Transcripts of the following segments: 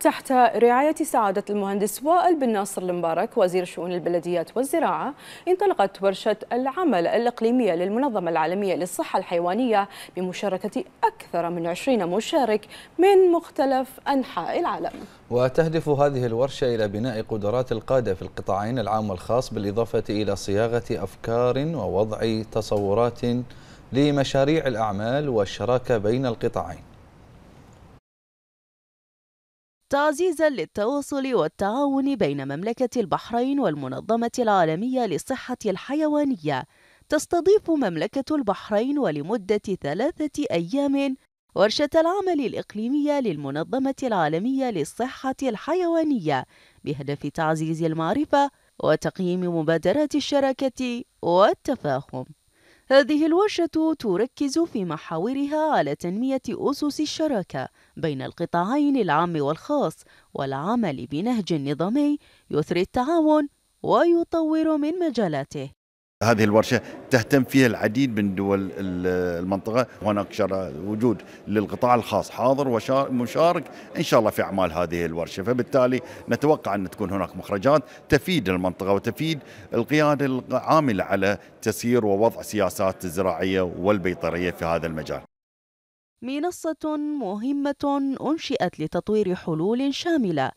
تحت رعاية سعادة المهندس وائل بن ناصر المبارك وزير شؤون البلديات والزراعة انطلقت ورشة العمل الإقليمية للمنظمة العالمية للصحة الحيوانية بمشاركة أكثر من 20 مشارك من مختلف أنحاء العالم وتهدف هذه الورشة إلى بناء قدرات القادة في القطاعين العام والخاص بالإضافة إلى صياغة أفكار ووضع تصورات لمشاريع الأعمال والشراكة بين القطاعين تعزيزا للتواصل والتعاون بين مملكة البحرين والمنظمة العالمية للصحة الحيوانية تستضيف مملكة البحرين ولمدة ثلاثة أيام ورشة العمل الإقليمية للمنظمة العالمية للصحة الحيوانية بهدف تعزيز المعرفة وتقييم مبادرات الشراكة والتفاهم هذه الورشة تركز في محاورها على تنمية أسس الشراكة بين القطاعين العام والخاص والعمل بنهج نظامي يثري التعاون ويطور من مجالاته هذه الورشة تهتم فيها العديد من دول المنطقة هناك وجود للقطاع الخاص حاضر ومشارك إن شاء الله في أعمال هذه الورشة فبالتالي نتوقع أن تكون هناك مخرجات تفيد المنطقة وتفيد القيادة العاملة على تسيير ووضع سياسات الزراعية والبيطرية في هذا المجال منصة مهمة أنشئت لتطوير حلول شاملة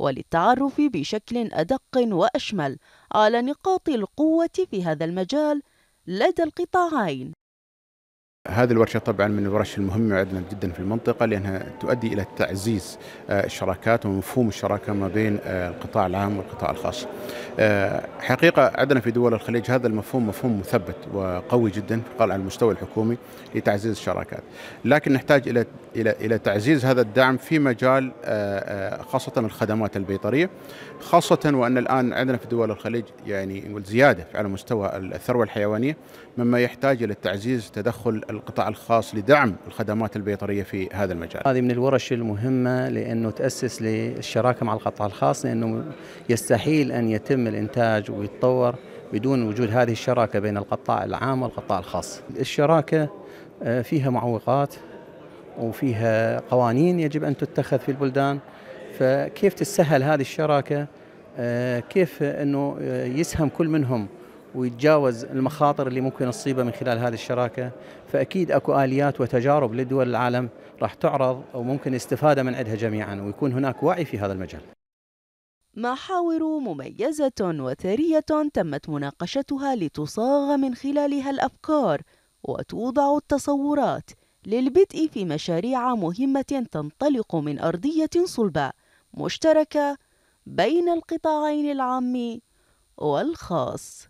وللتعرف بشكل أدق وأشمل على نقاط القوة في هذا المجال لدى القطاعين هذه الورشة طبعا من الورش المهمة عندنا جدا في المنطقة لأنها تؤدي إلى تعزيز آه، الشراكات ومفهوم الشراكة ما بين آه، القطاع العام والقطاع الخاص آه، حقيقة عندنا في دول الخليج هذا المفهوم مفهوم مثبت وقوي جدا على المستوى الحكومي لتعزيز الشراكات لكن نحتاج إلى إلى إلى تعزيز هذا الدعم في مجال آه، آه، خاصة الخدمات البيطرية خاصة وأن الآن عندنا في دول الخليج يعني زيادة على مستوى الثروة الحيوانية مما يحتاج إلى تعزيز تدخل القطاع الخاص لدعم الخدمات البيطرية في هذا المجال هذه من الورش المهمة لأنه تأسس للشراكة مع القطاع الخاص لأنه يستحيل أن يتم يتم الإنتاج ويتطور بدون وجود هذه الشراكة بين القطاع العام والقطاع الخاص الشراكة آه، فيها معوقات وفيها قوانين يجب أن تتخذ في البلدان فكيف تسهل هذه الشراكة آه، كيف أنه آه، يسهم كل منهم ويتجاوز المخاطر اللي ممكن تصيبه من خلال هذه الشراكة فأكيد أكو آليات وتجارب لدول العالم راح تعرض وممكن الاستفادة من عندها جميعا ويكون هناك وعي في هذا المجال محاور مميزة وثرية تمت مناقشتها لتصاغ من خلالها الأفكار وتوضع التصورات للبدء في مشاريع مهمة تنطلق من أرضية صلبة مشتركة بين القطاعين العام والخاص